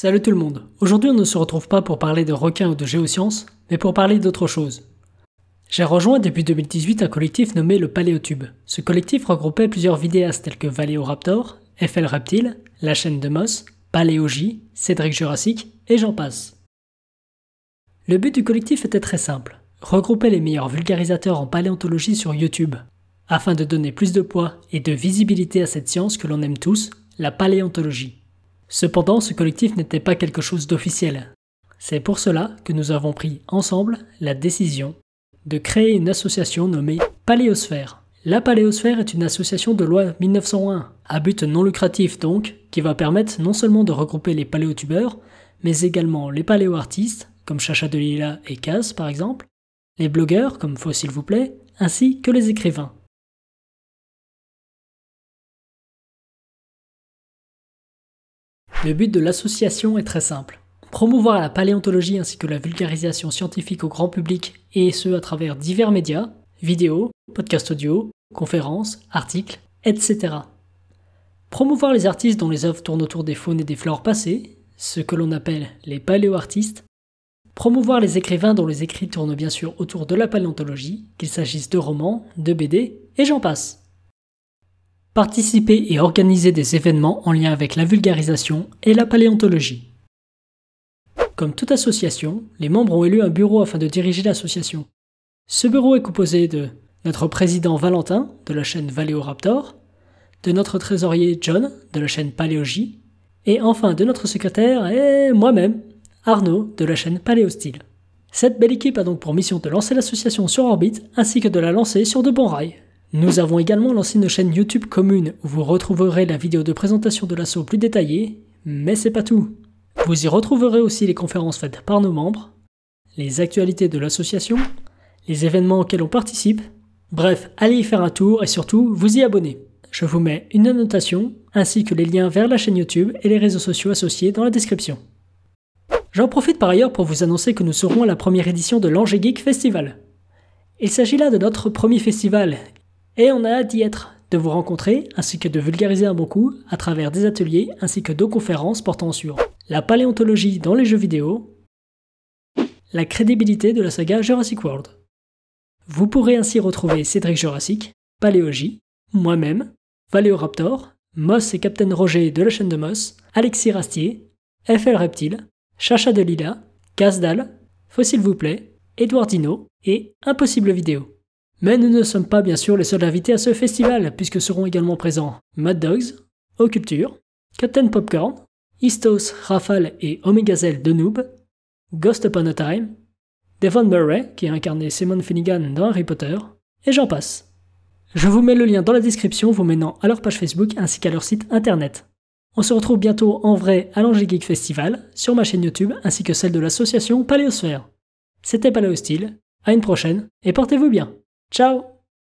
Salut tout le monde. Aujourd'hui, on ne se retrouve pas pour parler de requins ou de géosciences, mais pour parler d'autre chose. J'ai rejoint depuis 2018 un collectif nommé le Paléotube. Ce collectif regroupait plusieurs vidéastes tels que Valéoraptor, FL Reptile, La chaîne de Moss, Paléogie, Cédric Jurassic et j'en passe. Le but du collectif était très simple regrouper les meilleurs vulgarisateurs en paléontologie sur YouTube, afin de donner plus de poids et de visibilité à cette science que l'on aime tous, la paléontologie. Cependant, ce collectif n'était pas quelque chose d'officiel. C'est pour cela que nous avons pris ensemble la décision de créer une association nommée Paléosphère. La Paléosphère est une association de loi 1901, à but non lucratif donc, qui va permettre non seulement de regrouper les paléotubeurs, mais également les paléoartistes, comme Chacha Delila et Kaz par exemple, les blogueurs comme Faux s'il vous plaît, ainsi que les écrivains. Le but de l'association est très simple. Promouvoir la paléontologie ainsi que la vulgarisation scientifique au grand public et ce à travers divers médias, vidéos, podcasts audio, conférences, articles, etc. Promouvoir les artistes dont les œuvres tournent autour des faunes et des flores passées, ce que l'on appelle les paléoartistes. Promouvoir les écrivains dont les écrits tournent bien sûr autour de la paléontologie, qu'il s'agisse de romans, de BD, et j'en passe participer et organiser des événements en lien avec la vulgarisation et la paléontologie. Comme toute association, les membres ont élu un bureau afin de diriger l'association. Ce bureau est composé de notre président Valentin de la chaîne Raptor, de notre trésorier John de la chaîne Paléogie, et enfin de notre secrétaire et moi-même, Arnaud de la chaîne Paléostyle. Cette belle équipe a donc pour mission de lancer l'association sur orbite ainsi que de la lancer sur de bons rails. Nous avons également lancé une chaîne YouTube commune où vous retrouverez la vidéo de présentation de l'assaut plus détaillée, mais c'est pas tout. Vous y retrouverez aussi les conférences faites par nos membres, les actualités de l'association, les événements auxquels on participe. Bref, allez y faire un tour et surtout, vous y abonner. Je vous mets une annotation ainsi que les liens vers la chaîne YouTube et les réseaux sociaux associés dans la description. J'en profite par ailleurs pour vous annoncer que nous serons à la première édition de l'Angers Geek Festival. Il s'agit là de notre premier festival et on a hâte d'y être, de vous rencontrer, ainsi que de vulgariser un bon coup à travers des ateliers ainsi que deux conférences portant sur la paléontologie dans les jeux vidéo, la crédibilité de la saga Jurassic World. Vous pourrez ainsi retrouver Cédric Jurassic, Paléogie, moi-même, Valéoraptor, Moss et Captain Roger de la chaîne de Moss, Alexis Rastier, FL Reptile, Chacha de Lila, Casdal, Fossil vous plaît, Edouard Dino et Impossible Vidéo. Mais nous ne sommes pas bien sûr les seuls invités à ce festival, puisque seront également présents Mad Dogs, Occulture, Captain Popcorn, Istos, Rafale et Omegazel de Noob, Ghost Upon a Time, Devon Murray, qui a incarné Simon Finnegan dans Harry Potter, et j'en passe. Je vous mets le lien dans la description vous menant à leur page Facebook ainsi qu'à leur site internet. On se retrouve bientôt en vrai à l'Angers Geek Festival, sur ma chaîne YouTube ainsi que celle de l'association Paléosphère. C'était Paléostyle, à une prochaine et portez-vous bien Ciao